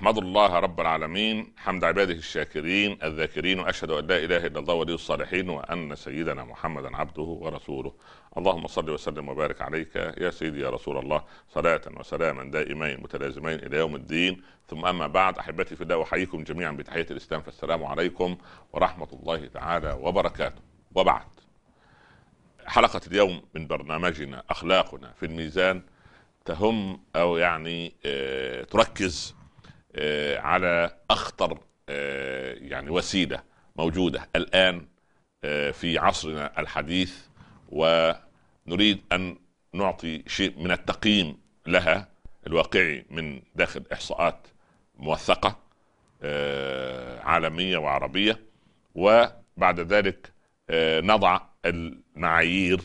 احمد الله رب العالمين حمد عباده الشاكرين الذاكرين واشهد ان لا اله الا الله ولي الصالحين وان سيدنا محمدا عبده ورسوله اللهم صل وسلم وبارك عليك يا سيدي يا رسول الله صلاه وسلاما دائمين متلازمين الى يوم الدين ثم اما بعد احبتي في الله احييكم جميعا بتحيه الاسلام فالسلام عليكم ورحمه الله تعالى وبركاته وبعد حلقه اليوم من برنامجنا اخلاقنا في الميزان تهم او يعني آه، تركز آه، على اخطر آه، يعني وسيله موجوده الان آه، في عصرنا الحديث ونريد ان نعطي شيء من التقييم لها الواقعي من داخل احصاءات موثقه عالميه وعربيه وبعد ذلك نضع المعايير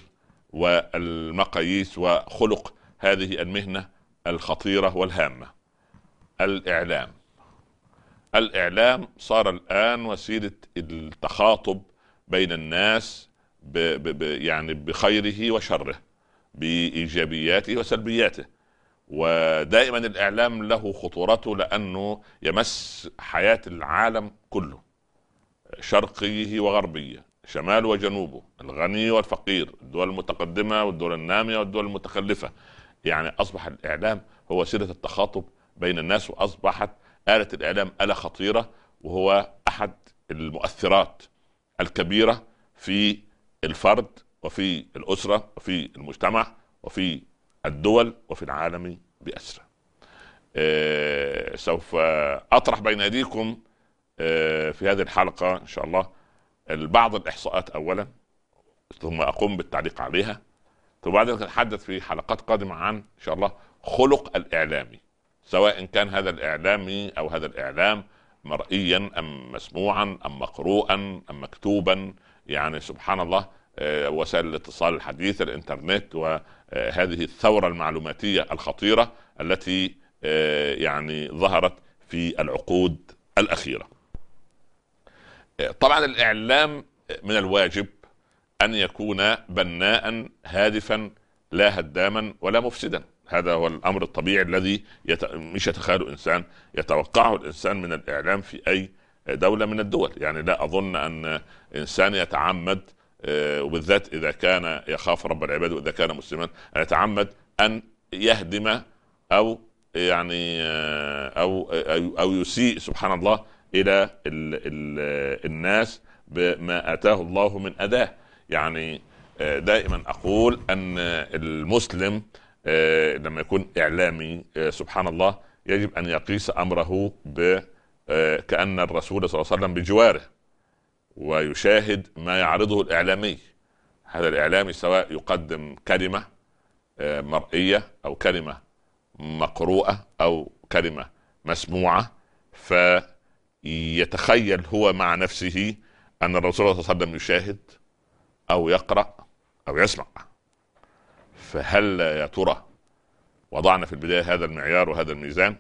والمقاييس وخلق هذه المهنه الخطيره والهامه الاعلام الاعلام صار الان وسيله التخاطب بين الناس ب ب يعني بخيره وشره بايجابياته وسلبياته ودائما الاعلام له خطورته لانه يمس حياه العالم كله شرقيه وغربيه شمال وجنوبه الغني والفقير الدول المتقدمه والدول الناميه والدول المتخلفه يعني اصبح الاعلام هو وسيله التخاطب بين الناس واصبحت آلة الاعلام آلة خطيرة وهو احد المؤثرات الكبيرة في الفرد وفي الاسرة وفي المجتمع وفي الدول وفي العالم بأسره. آه سوف اطرح بين ايديكم آه في هذه الحلقه ان شاء الله بعض الاحصاءات اولا ثم اقوم بالتعليق عليها ثم بعد ذلك نتحدث في حلقات قادمه عن ان شاء الله خلق الاعلامي سواء كان هذا الاعلامي او هذا الاعلام مرئيا ام مسموعا ام مقروءا ام مكتوبا يعني سبحان الله آه، وسائل الاتصال الحديث الانترنت وهذه الثوره المعلوماتيه الخطيره التي آه، يعني ظهرت في العقود الاخيره. آه، طبعا الاعلام من الواجب ان يكون بناء هادفا لا هداما ولا مفسدا. هذا هو الامر الطبيعي الذي يت... مش يتخيله انسان يتوقعه الانسان من الاعلام في اي دوله من الدول يعني لا اظن ان انسان يتعمد آه، وبالذات اذا كان يخاف رب العباد واذا كان مسلما ان يتعمد ان يهدم او يعني آه، او آه، او يسيء سبحان الله الى الـ الـ الناس بما اتاه الله من اداه يعني دائما اقول ان المسلم آه، لما يكون اعلامي آه، سبحان الله يجب ان يقيس امره ب آه، كان الرسول صلى الله عليه وسلم بجواره ويشاهد ما يعرضه الاعلامي هذا الاعلامي سواء يقدم كلمه مرئيه او كلمه مقروءه او كلمه مسموعه فيتخيل هو مع نفسه ان الرسول صلى الله عليه وسلم يشاهد او يقرا او يسمع فهل يا ترى وضعنا في البدايه هذا المعيار وهذا الميزان؟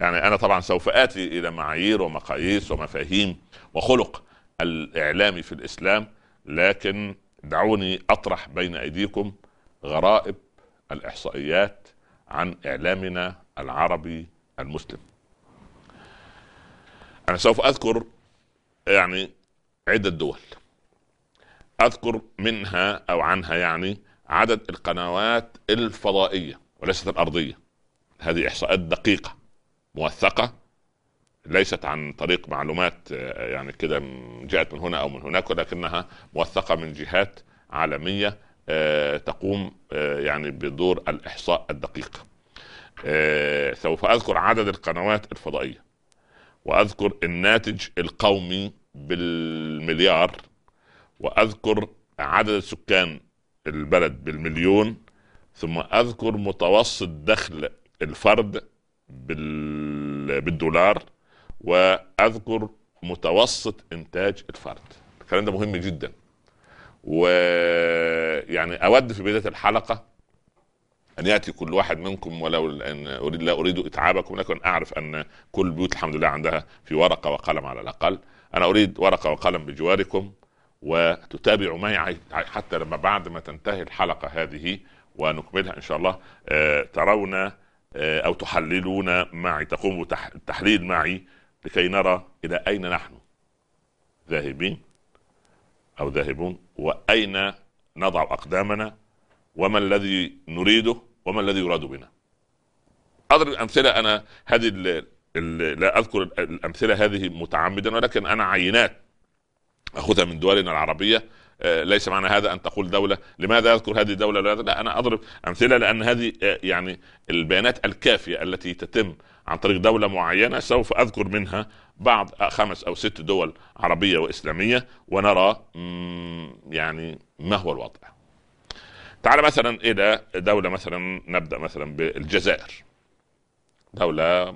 يعني انا طبعا سوف اتي الى معايير ومقاييس ومفاهيم وخلق الاعلامي في الاسلام لكن دعوني اطرح بين ايديكم غرائب الاحصائيات عن اعلامنا العربي المسلم. انا سوف اذكر يعني عده دول. اذكر منها او عنها يعني عدد القنوات الفضائيه وليست الارضيه هذه احصاءات دقيقه موثقه ليست عن طريق معلومات آه، يعني كده جاءت من هنا او من هناك ولكنها موثقه من جهات عالميه آه، تقوم آه، يعني بدور الاحصاء الدقيق. سوف اذكر عدد القنوات الفضائيه واذكر الناتج القومي بالمليار واذكر عدد السكان البلد بالمليون ثم اذكر متوسط دخل الفرد بال... بالدولار واذكر متوسط انتاج الفرد الكلام ده مهم جدا ويعني اود في بدايه الحلقه ان ياتي كل واحد منكم ولو ان اريد لا اريد اتعابكم لكن اعرف ان كل البيوت الحمد لله عندها في ورقه وقلم على الاقل انا اريد ورقه وقلم بجواركم وتتابعوا معي حتى لما بعد ما تنتهي الحلقه هذه ونكملها ان شاء الله آه، ترون آه، او تحللون معي تقوموا بالتحليل معي لكي نرى الى اين نحن ذاهبين او ذاهبون واين نضع اقدامنا وما الذي نريده وما الذي يراد بنا اضرب الامثله انا هذه لا اذكر الامثله هذه متعمدا ولكن انا عينات اخذها من دولنا العربيه آه، ليس معنى هذا ان تقول دوله لماذا اذكر هذه الدوله لا انا اضرب امثله لان هذه آه، يعني البيانات الكافيه التي تتم عن طريق دوله معينه سوف اذكر منها بعض آه، خمس او ست دول عربيه واسلاميه ونرى يعني ما هو الوضع. تعال مثلا الى دوله مثلا نبدا مثلا بالجزائر. دوله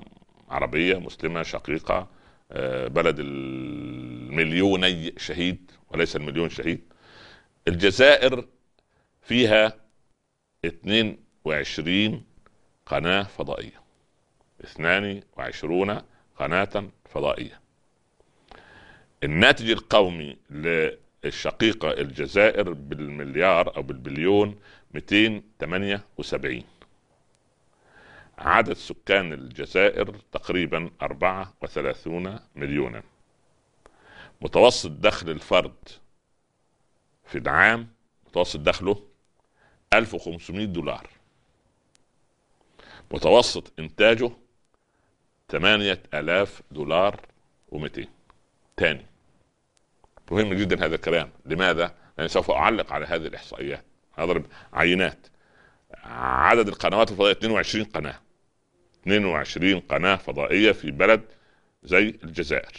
عربيه مسلمه شقيقه آه، بلد المليوني شهيد وليس المليون شهيد الجزائر فيها 22 قناة فضائية 22 قناة فضائية الناتج القومي للشقيقة الجزائر بالمليار أو بالبليون 278 عدد سكان الجزائر تقريبا 34 مليونا متوسط دخل الفرد في العام متوسط دخله 1500 دولار متوسط انتاجه 8000 دولار و200 تاني مهم جدا هذا الكلام لماذا؟ لأني سوف أعلق على هذه الإحصائيات أضرب عينات عدد القنوات الفضائية 22 قناة 22 قناه فضائيه في بلد زي الجزائر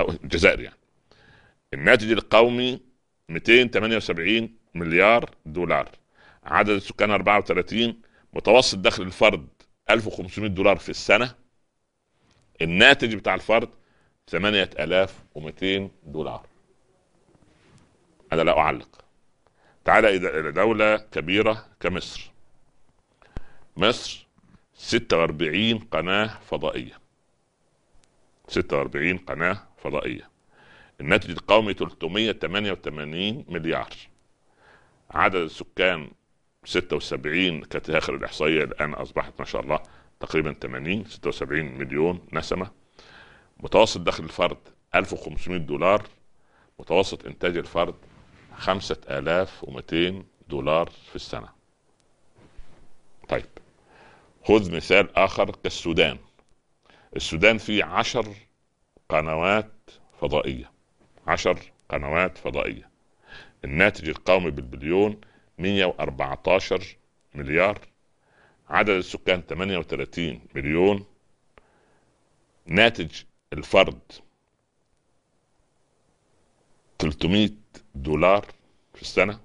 او الجزائر يعني الناتج القومي 278 مليار دولار عدد السكان 34 متوسط دخل الفرد 1500 دولار في السنه الناتج بتاع الفرد 8200 دولار انا لا اعلق تعال الى دوله كبيره كمصر مصر 46 قناة فضائية 46 قناة فضائية الناتج القومي 388 مليار عدد السكان 76 كانت اخر الاحصائيه الان اصبحت ما شاء الله تقريبا 80 76 مليون نسمه متوسط دخل الفرد 1500 دولار متوسط انتاج الفرد 5200 دولار في السنه خذ مثال آخر كالسودان السودان فيه عشر قنوات فضائية عشر قنوات فضائية الناتج القومي بالبليون 114 مليار عدد السكان 38 مليون ناتج الفرد 300 دولار في السنة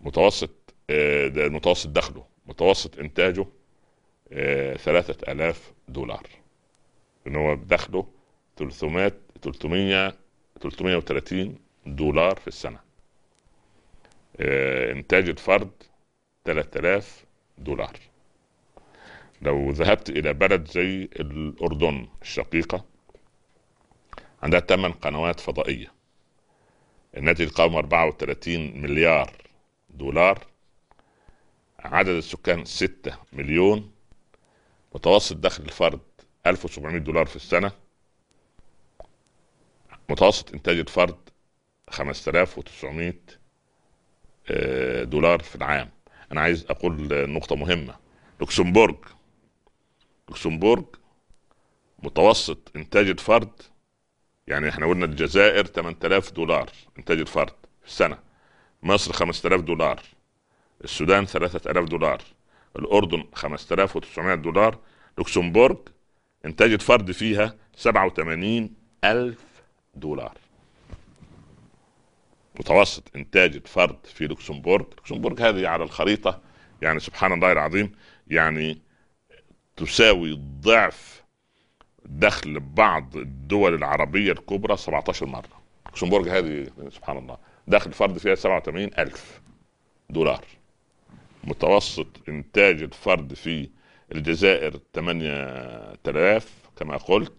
متوسط آه، ده متوسط دخله متوسط انتاجه آه، ثلاثة آلاف دولار ان هو دخله 300 300 330 دولار في السنة آه، انتاج الفرد 3000 دولار لو ذهبت الى بلد زي الاردن الشقيقه عندها ثمان قنوات فضائيه الناتج القومي 34 مليار دولار عدد السكان 6 مليون متوسط دخل الفرد 1700 دولار في السنة متوسط إنتاج الفرد 5900 آه، دولار في العام أنا عايز أقول نقطة مهمة لوكسمبورغ لوكسمبورغ متوسط إنتاج الفرد يعني احنا قلنا الجزائر 8000 دولار إنتاج الفرد في السنة مصر 5000 دولار السودان 3000 دولار الاردن 5900 دولار لوكسمبورغ انتاج فرد فيها 87000 دولار متوسط انتاج فرد في لوكسمبورغ لوكسمبورغ هذه على الخريطة يعني سبحان الله العظيم يعني تساوي ضعف دخل بعض الدول العربية الكبرى 17 مرة لوكسمبورغ هذه سبحان الله دخل فرد فيها 87000 دولار متوسط انتاج الفرد في الجزائر 8000 كما قلت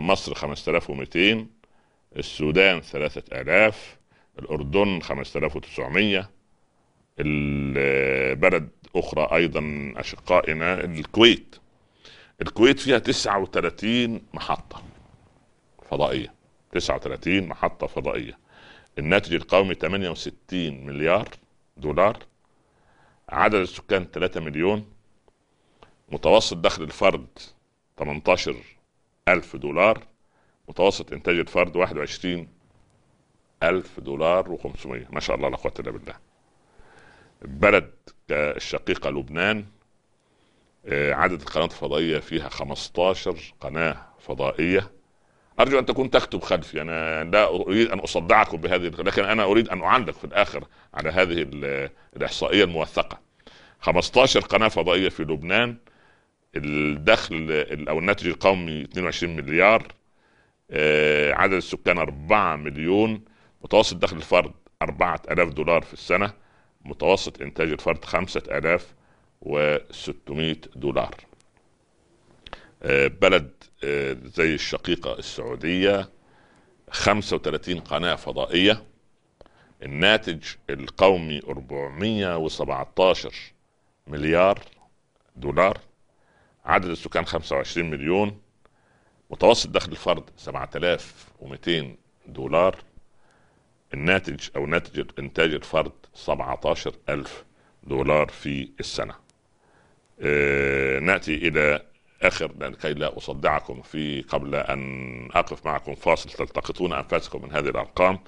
مصر 5200 السودان 3000 الاردن 5900 البلد اخرى ايضا اشقائنا الكويت الكويت فيها 39 محطه فضائيه 39 محطه فضائيه الناتج القومي 68 مليار دولار عدد السكان 3 مليون متوسط دخل الفرد 18 ألف دولار متوسط إنتاج الفرد 21 ألف دولار و500 ما شاء الله لا قوة إلا بالله بلد الشقيقة لبنان آه، عدد القنوات الفضائية فيها 15 قناة فضائية أرجو أن تكون تكتب خلفي أنا لا أريد أن أصدعكم بهذه لكن أنا أريد أن أعلق في الآخر على هذه الإحصائية الموثقة 15 قناه فضائيه في لبنان الدخل او الناتج القومي 22 مليار آه، عدد السكان 4 مليون متوسط دخل الفرد 4000 دولار في السنه متوسط انتاج الفرد 5600 دولار آه، بلد آه، زي الشقيقه السعوديه 35 قناه فضائيه الناتج القومي 417 مليار دولار عدد السكان 25 مليون متوسط دخل الفرد 7200 دولار الناتج او ناتج انتاج الفرد 17000 دولار في السنه. آه ناتي الى اخر لكي لا اصدعكم في قبل ان اقف معكم فاصل تلتقطون انفاسكم من هذه الارقام.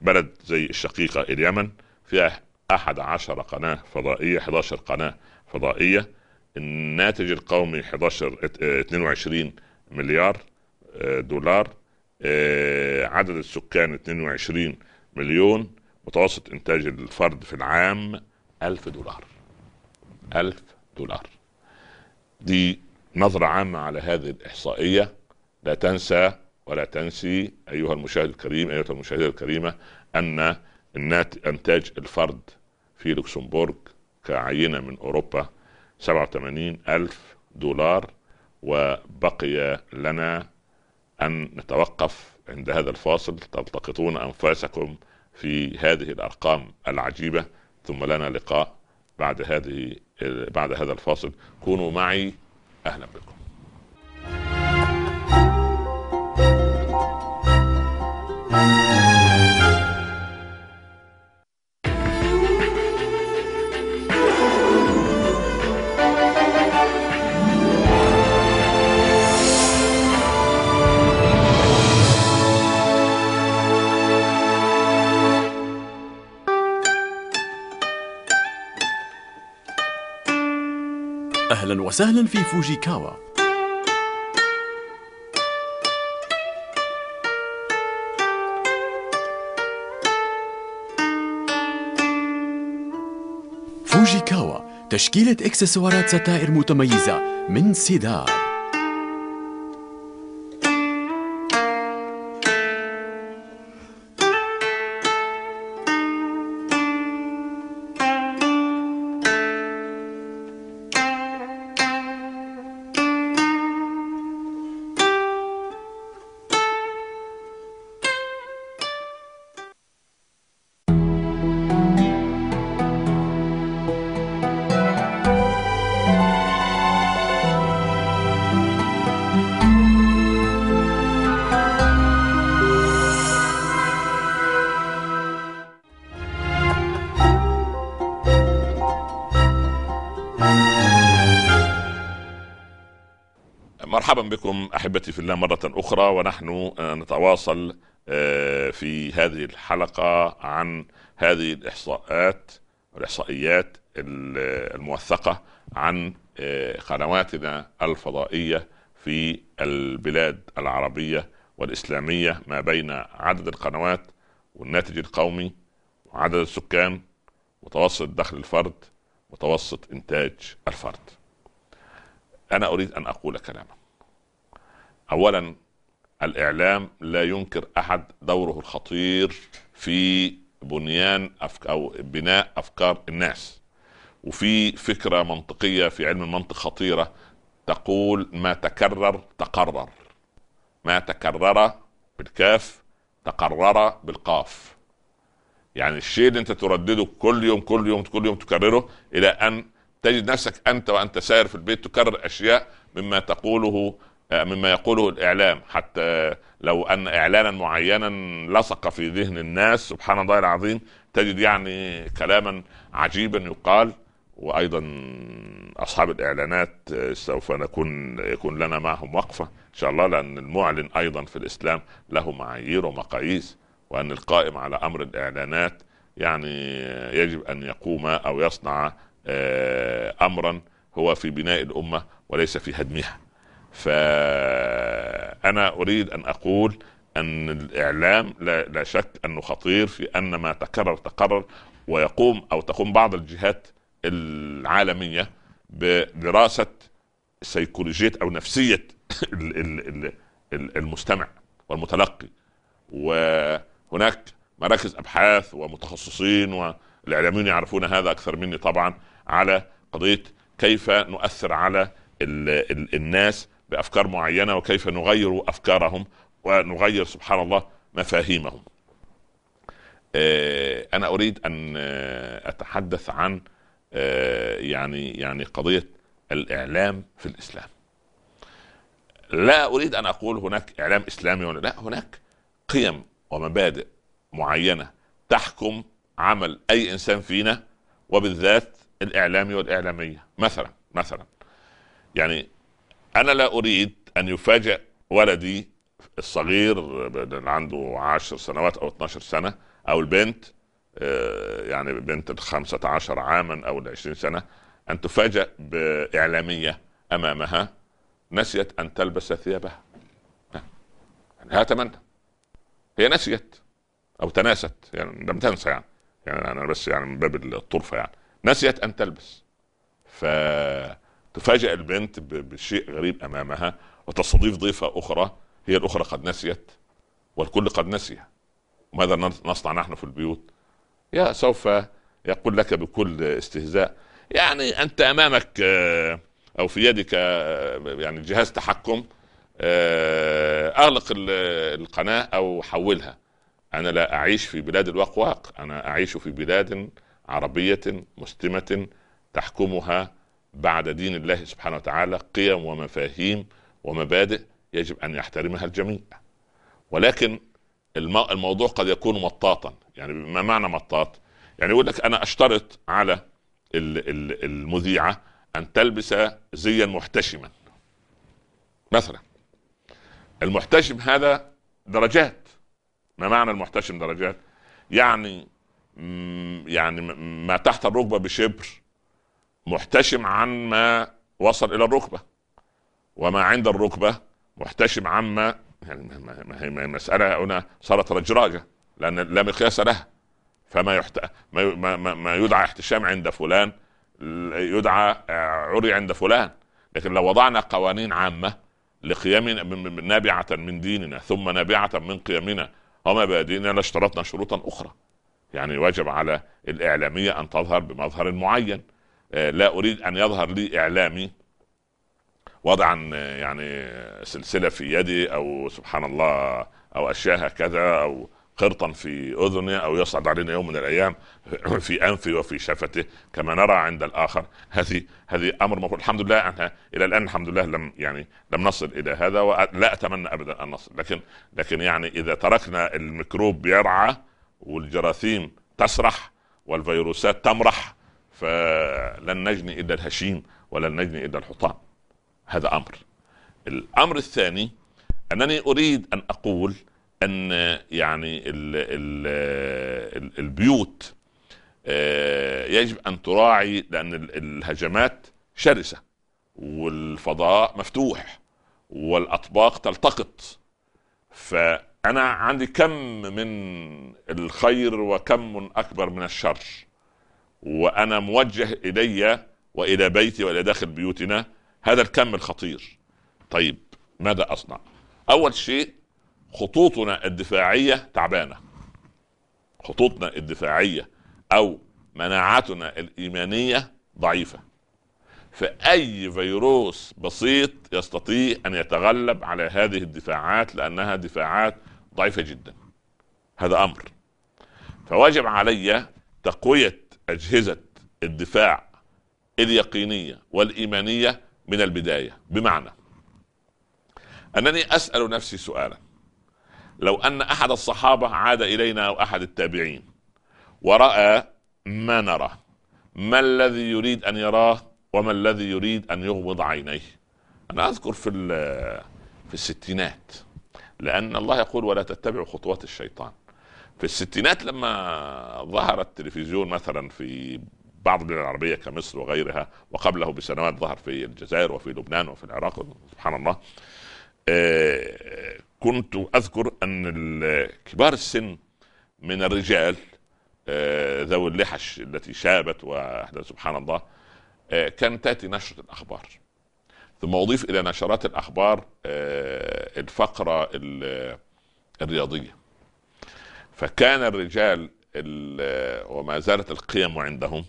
بلد زي الشقيقه اليمن فيها أحد عشر قناة فضائية 11 قناة فضائية الناتج القومي 11 22 مليار آه، دولار آه، عدد السكان 22 مليون متوسط إنتاج الفرد في العام 1000 دولار 1000 دولار دي نظرة عامة على هذه الإحصائية لا تنسى ولا تنسي أيها المشاهد الكريم أيها المشاهدة الكريمة أن انتاج الفرد في لوكسمبورغ كعينه من اوروبا 87 الف دولار وبقي لنا ان نتوقف عند هذا الفاصل تلتقطون انفاسكم في هذه الارقام العجيبه ثم لنا لقاء بعد هذه بعد هذا الفاصل كونوا معي اهلا بكم thank you أهلا وسهلا في فوجيكاوا فوجيكاوا تشكيلة إكسسوارات ستائر متميزة من سيدار مرحبا بكم احبتي في الله مره اخرى ونحن آه، نتواصل آه، في هذه الحلقه عن هذه الاحصاءات والاحصائيات الموثقه عن قنواتنا آه، الفضائيه في البلاد العربيه والاسلاميه ما بين عدد القنوات والناتج القومي وعدد السكان متوسط دخل الفرد متوسط انتاج الفرد انا اريد ان اقول كلاما اولا الاعلام لا ينكر احد دوره الخطير في بنيان أفك... او بناء افكار الناس وفي فكره منطقيه في علم المنطق خطيره تقول ما تكرر تقرر ما تكرر بالكاف تقرر بالقاف يعني الشيء اللي انت تردده كل يوم كل يوم كل يوم تكرره الى ان تجد نفسك انت وانت ساير في البيت تكرر اشياء مما تقوله آه، مما يقوله الاعلام حتى لو ان اعلانا معينا لصق في ذهن الناس سبحان الله العظيم تجد يعني كلاما عجيبا يقال وايضا اصحاب الاعلانات آه، سوف نكون يكون لنا معهم وقفه ان شاء الله لان المعلن ايضا في الاسلام له معايير ومقاييس وان القائم على امر الاعلانات يعني يجب ان يقوم او يصنع آه، امرا هو في بناء الامه وليس في هدمها فأنا أريد أن أقول أن الإعلام لا, لا شك أنه خطير في أن ما تكرر تكرر ويقوم أو تقوم بعض الجهات العالمية بدراسة سيكولوجية أو نفسية المستمع والمتلقي وهناك مراكز أبحاث ومتخصصين والإعلاميون يعرفون هذا أكثر مني طبعا على قضية كيف نؤثر على الناس بافكار معينه وكيف نغير افكارهم ونغير سبحان الله مفاهيمهم. آه، انا اريد ان آه، اتحدث عن آه، يعني يعني قضيه الاعلام في الاسلام. لا اريد ان اقول هناك اعلام اسلامي ولا لا هناك قيم ومبادئ معينه تحكم عمل اي انسان فينا وبالذات الاعلامي والاعلاميه مثلا مثلا يعني انا لا اريد ان يفاجئ ولدي الصغير اللي عنده 10 سنوات او 12 سنه او البنت آه، يعني بنت ال 15 عاما او ال 20 سنه ان تفاجأ باعلاميه امامها نسيت ان تلبس ثيابها. يعني تمنى هي نسيت او تناست يعني لم تنسى يعني يعني انا بس يعني من باب الطرفه يعني نسيت ان تلبس ف تفاجأ البنت بشيء غريب أمامها وتستضيف ضيفة أخرى هي الأخرى قد نسيت والكل قد نسي ماذا نصنع نحن في البيوت يا سوف يقول لك بكل استهزاء يعني أنت أمامك آه، أو في يدك آه، يعني جهاز تحكم آه، أغلق القناة أو حولها أنا لا أعيش في بلاد الوقواق أنا أعيش في بلاد عربية مسلمة تحكمها بعد دين الله سبحانه وتعالى قيم ومفاهيم ومبادئ يجب ان يحترمها الجميع ولكن الموضوع قد يكون مطاطا يعني ما معنى مطاط يعني يقول لك انا اشترط على المذيعه ان تلبس زيا محتشما مثلا المحتشم هذا درجات ما معنى المحتشم درجات يعني يعني ما تحت الركبه بشبر محتشم عما وصل الى الركبه وما عند الركبه محتشم عما يعني مساله هنا صارت رجراجه لان لا مقياس لها فما يحت... ما, ما, ما, ما يدعى احتشام عند فلان يدعى عري عند فلان لكن لو وضعنا قوانين عامه لقيام نابعه من ديننا ثم نابعه من قيمنا ومبادئنا لاشترطنا شروطا اخرى يعني واجب على الاعلاميه ان تظهر بمظهر معين آه، لا اريد ان يظهر لي اعلامي وضعا آه، يعني سلسله في يدي او سبحان الله او اشياء هكذا او قرطا في اذنه او يصعد علينا يوم من الايام في انفي وفي شفته كما نرى عند الاخر هذه هذه امر مفروض الحمد لله انها الى الان الحمد لله لم يعني لم نصل الى هذا ولا اتمنى ابدا ان نصل لكن لكن يعني اذا تركنا الميكروب يرعى والجراثيم تسرح والفيروسات تمرح فلن نجني الا الهشيم ولن نجني الا الحطام هذا امر الامر الثاني انني اريد ان اقول ان يعني ال ال الـ البيوت آه، يجب ان تراعي لان الهجمات شرسه والفضاء مفتوح والاطباق تلتقط فانا عندي كم من الخير وكم اكبر من الشر وانا موجه الي والى بيتي والى داخل بيوتنا هذا الكم الخطير طيب ماذا اصنع اول شيء خطوطنا الدفاعيه تعبانه خطوطنا الدفاعيه او مناعتنا الايمانيه ضعيفه فاي فيروس بسيط يستطيع ان يتغلب على هذه الدفاعات لانها دفاعات ضعيفه جدا هذا امر فواجب علي تقويه أجهزة الدفاع اليقينية والإيمانية من البداية بمعنى أنني أسأل نفسي سؤالا لو أن أحد الصحابة عاد إلينا أو أحد التابعين ورأى ما نرى ما الذي يريد أن يراه وما الذي يريد أن يغمض عينيه أنا أذكر في في الستينات لأن الله يقول ولا تتبعوا خطوات الشيطان في الستينات لما ظهر التلفزيون مثلا في بعض الدول العربية كمصر وغيرها وقبله بسنوات ظهر في الجزائر وفي لبنان وفي العراق سبحان الله آه، كنت أذكر أن كبار السن من الرجال آه، ذوي اللحش التي شابت وأحدث سبحان الله آه، كانت تأتي نشرة الأخبار ثم أضيف إلى نشرات الأخبار الفقرة الرياضية فكان الرجال وما زالت القيم عندهم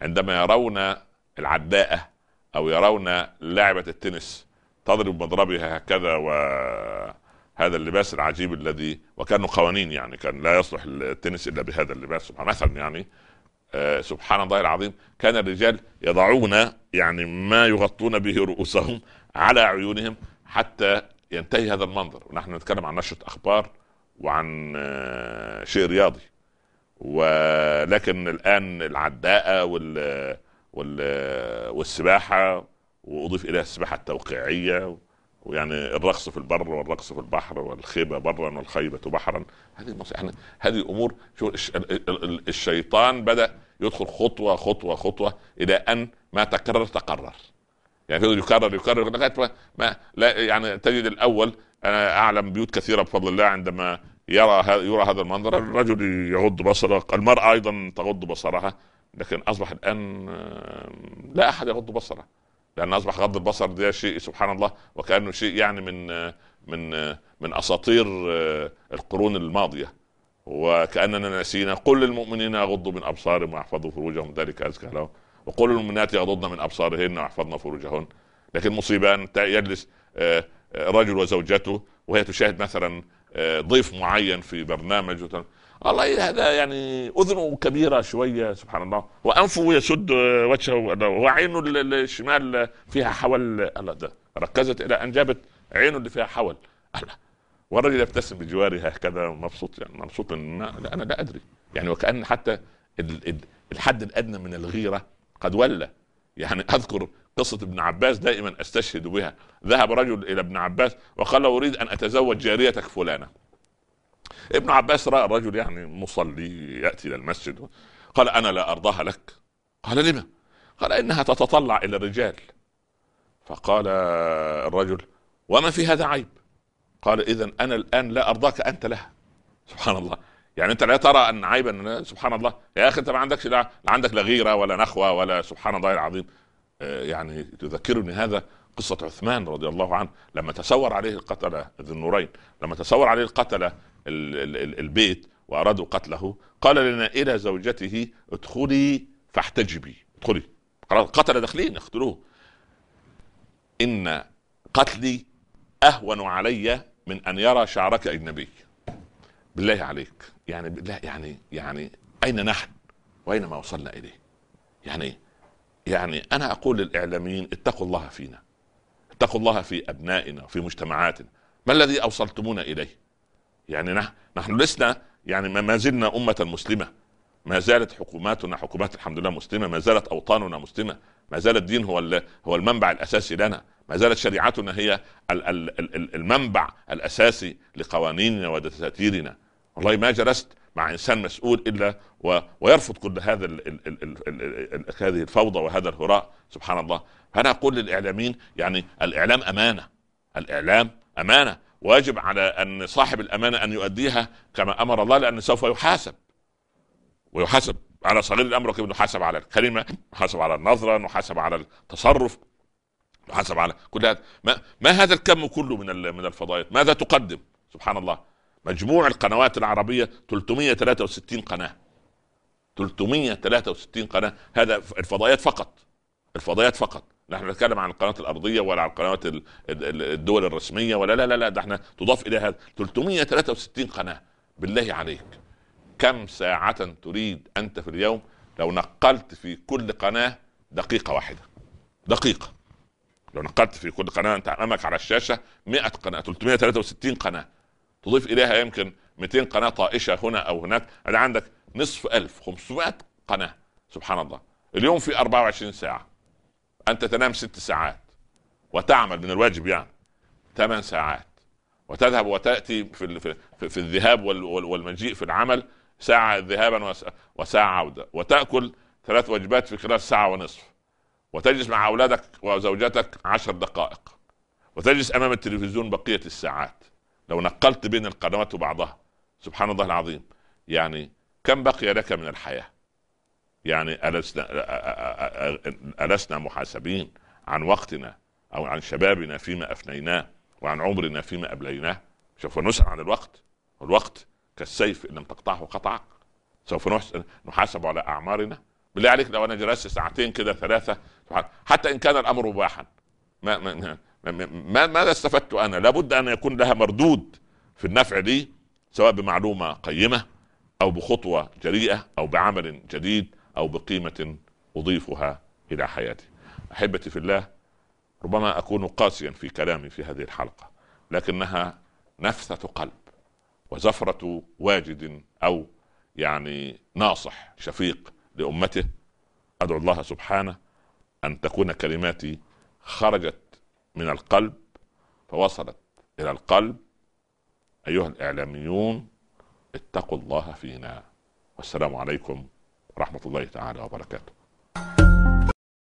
عندما يرون العداءة أو يرون لاعبة التنس تضرب مضربها هكذا وهذا اللباس العجيب الذي وكانوا قوانين يعني كان لا يصلح التنس إلا بهذا اللباس مثلا يعني آه سبحان الله العظيم كان الرجال يضعون يعني ما يغطون به رؤوسهم على عيونهم حتى ينتهي هذا المنظر ونحن نتكلم عن نشرة أخبار وعن آه، شيء رياضي ولكن الان العداءه وال وال والسباحه واضيف اليها السباحه التوقيعيه ويعني الرقص في البر والرقص في البحر والخيبه برا والخيبه بحرا هذه احنا هذه امور شو الشيطان بدا يدخل خطوه خطوه خطوه الى ان ما تكرر تقرر يعني يكرر يكرر لغايه ما لا يعني تجد الاول انا اعلم بيوت كثيره بفضل الله عندما يرى يرى هذا المنظر الرجل يغض بصره المراه ايضا تغض بصرها لكن اصبح الان لا احد يغض بصره لان اصبح غض البصر ده شيء سبحان الله وكانه شيء يعني من من من اساطير آه، القرون الماضيه وكاننا نسينا قل للمؤمنين يغضوا من ابصارهم ويحفظوا فروجهم ذلك ازكى لهم وقل للمؤمنات يغضضن من ابصارهن ويحفظن فروجهن لكن مصيبه ان يجلس آه، رجل وزوجته وهي تشاهد مثلا آه، ضيف معين في برنامج الله والله هذا يعني اذنه كبيره شويه سبحان الله وانفه يسد آه، وجهه وعينه الشمال فيها حول الله ده ركزت الى ان جابت عينه اللي فيها حول الله والرجل يبتسم بجواره هكذا مبسوط يعني مبسوط ان انا لا ادري يعني وكان حتى الحد الادنى من الغيره قد ولى يعني اذكر قصه ابن عباس دائما استشهد بها ذهب رجل الى ابن عباس وقال له اريد ان اتزوج جاريتك فلانه ابن عباس راى الرجل يعني مصلي ياتي الى المسجد قال انا لا ارضاها لك قال لما قال انها تتطلع الى الرجال فقال الرجل وما في هذا عيب قال اذا انا الان لا ارضاك انت لها سبحان الله يعني انت لا ترى ان عيبا سبحان الله يا اخي انت ما عندكش لا عندك لا غيره ولا نخوه ولا سبحان الله العظيم آه، يعني تذكرني هذا قصة عثمان رضي الله عنه لما تصور عليه القتلة ذي النورين لما تصور عليه القتلة البيت وأرادوا قتله قال لنا إلى زوجته ادخلي فاحتجبي ادخلي قتل داخلين اقتلوه إن قتلي أهون علي من أن يرى شعرك أجنبي بالله عليك يعني بالله يعني يعني أين نحن وأين ما وصلنا إليه يعني ايه يعني انا اقول للاعلاميين اتقوا الله فينا اتقوا الله في ابنائنا وفي مجتمعاتنا ما الذي اوصلتمونا اليه يعني نحن, نحن لسنا يعني ما زلنا امه مسلمه ما زالت حكوماتنا حكومات الحمد لله مسلمه ما زالت اوطاننا مسلمه ما زال الدين هو هو المنبع الاساسي لنا ما زالت شريعتنا هي المنبع الاساسي لقوانيننا ودساتيرنا والله ما جلست مع انسان مسؤول الا و... ويرفض كل هذا ال... ال... ال... ال... ال... هذه الفوضى وهذا الهراء سبحان الله فانا اقول للاعلاميين يعني الاعلام امانه الاعلام امانه واجب على ان صاحب الامانه ان يؤديها كما امر الله لان سوف يحاسب ويحاسب على صغير الامر وكيف نحاسب على الكلمه نحاسب على النظره نحاسب على التصرف نحاسب على كل هذا ما, ما هذا الكم كله من من الفضائل ماذا تقدم سبحان الله مجموع القنوات العربيه 363 قناه 363 قناه هذا الفضائيات فقط الفضائيات فقط نحن نتكلم عن القناه الارضيه ولا عن القنوات الدول الرسميه ولا لا لا لا ده احنا تضاف الى هذا 363 قناه بالله عليك كم ساعة تريد أنت في اليوم لو نقلت في كل قناة دقيقة واحدة دقيقة لو نقلت في كل قناة أنت أمامك على الشاشة 100 قناة 363 قناة تضيف اليها يمكن 200 قناه طائشه هنا او هناك يعني عندك نصف ألف 500 قناه سبحان الله اليوم في 24 ساعه انت تنام ست ساعات وتعمل من الواجب يعني ثمان ساعات وتذهب وتاتي في ال... في, في الذهاب وال... والمجيء في العمل ساعه ذهابا وساعه عوده وتاكل ثلاث وجبات في خلال ساعه ونصف وتجلس مع اولادك وزوجتك عشر دقائق وتجلس امام التلفزيون بقيه الساعات لو نقلت بين القنوات وبعضها سبحان الله العظيم يعني كم بقي لك من الحياه يعني ألسنا ألسنا محاسبين عن وقتنا أو عن شبابنا فيما أفنيناه وعن عمرنا فيما أبليناه سوف نسأل عن الوقت الوقت كالسيف إن لم تقطعه قطعك سوف نحاسب على أعمارنا بالله عليك لو أنا جلست ساعتين كده ثلاثة حتى إن كان الأمر مباحا ما, ما ما ماذا استفدت انا لابد ان يكون لها مردود في النفع لي سواء بمعلومه قيمه او بخطوه جريئه او بعمل جديد او بقيمه اضيفها الى حياتي احبتي في الله ربما اكون قاسيا في كلامي في هذه الحلقه لكنها نفثه قلب وزفره واجد او يعني ناصح شفيق لامته ادعو الله سبحانه ان تكون كلماتي خرجت من القلب فوصلت إلى القلب أيها الإعلاميون اتقوا الله فينا والسلام عليكم ورحمة الله تعالى وبركاته